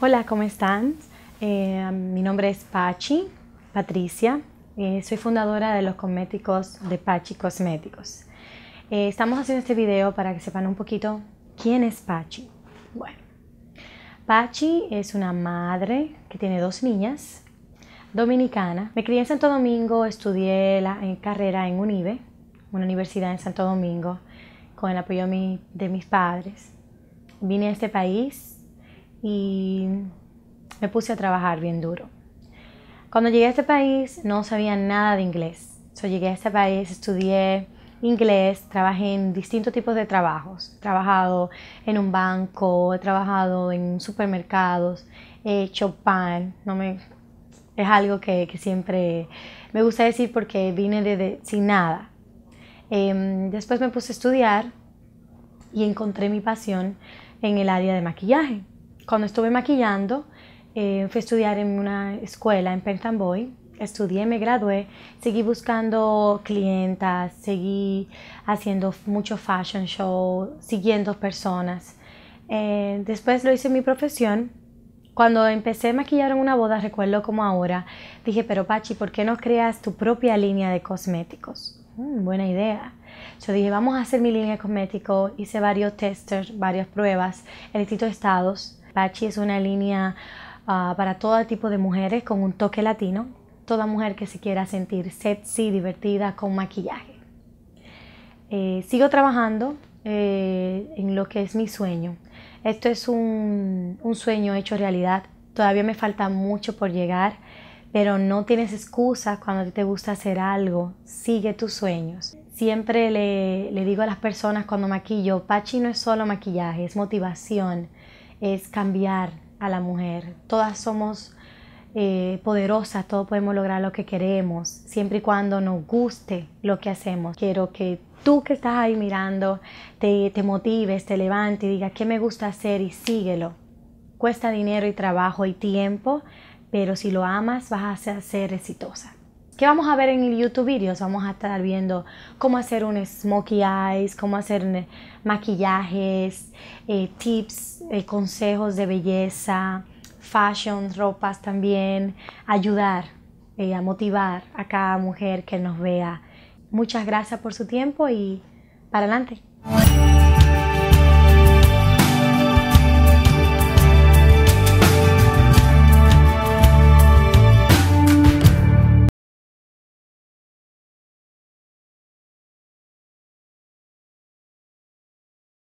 Hola, ¿cómo están? Eh, mi nombre es Pachi, Patricia. Eh, soy fundadora de los cosméticos de Pachi Cosméticos. Eh, estamos haciendo este video para que sepan un poquito quién es Pachi. Bueno, Pachi es una madre que tiene dos niñas, dominicana. Me crié en Santo Domingo, estudié la carrera en UNIBE, una universidad en Santo Domingo, con el apoyo de mis padres. Vine a este país y me puse a trabajar bien duro. Cuando llegué a este país no sabía nada de inglés. So, llegué a este país, estudié inglés, trabajé en distintos tipos de trabajos. He trabajado en un banco, he trabajado en supermercados, he hecho pan. No me, es algo que, que siempre me gusta decir porque vine de, sin nada. Em, después me puse a estudiar y encontré mi pasión en el área de maquillaje. Cuando estuve maquillando, eh, fui a estudiar en una escuela en Pentamboy, estudié, me gradué, seguí buscando clientas, seguí haciendo mucho fashion show, siguiendo personas. Eh, después lo hice en mi profesión. Cuando empecé a maquillar en una boda, recuerdo como ahora, dije, pero Pachi, ¿por qué no creas tu propia línea de cosméticos? Mm, buena idea. Yo dije, vamos a hacer mi línea de cosméticos. Hice varios testers, varias pruebas en distintos estados Pachi es una línea ah, para todo tipo de mujeres con un toque latino, toda mujer que se quiera sentir sexy, divertida, con maquillaje. Eh, sigo trabajando eh, en lo que es mi sueño. Esto es un, sueño hecho realidad. Todavía me falta mucho por llegar pero no tienes excusas cuando te gusta hacer algo. Sigue tus sueños. Siempre le, digo a las personas cuando maquillo, Pachi no es solo maquillaje, es motivación, es cambiar a la mujer. Todas somos eh, poderosas, todos podemos lograr lo que queremos, siempre y cuando nos guste lo que hacemos. Quiero que tú que estás ahí mirando te, te motives, te levantes y digas qué me gusta hacer y síguelo. Cuesta dinero y trabajo y tiempo, pero si lo amas vas a ser exitosa. ¿Qué vamos a ver en el YouTube videos? Vamos a estar viendo cómo hacer un smokey eyes, cómo hacer eh, maquillajes, eh, tips, eh, consejos de belleza, fashion, ropas también, ayudar, a motivar a cada mujer que nos vea. Muchas gracias por su tiempo y para adelante.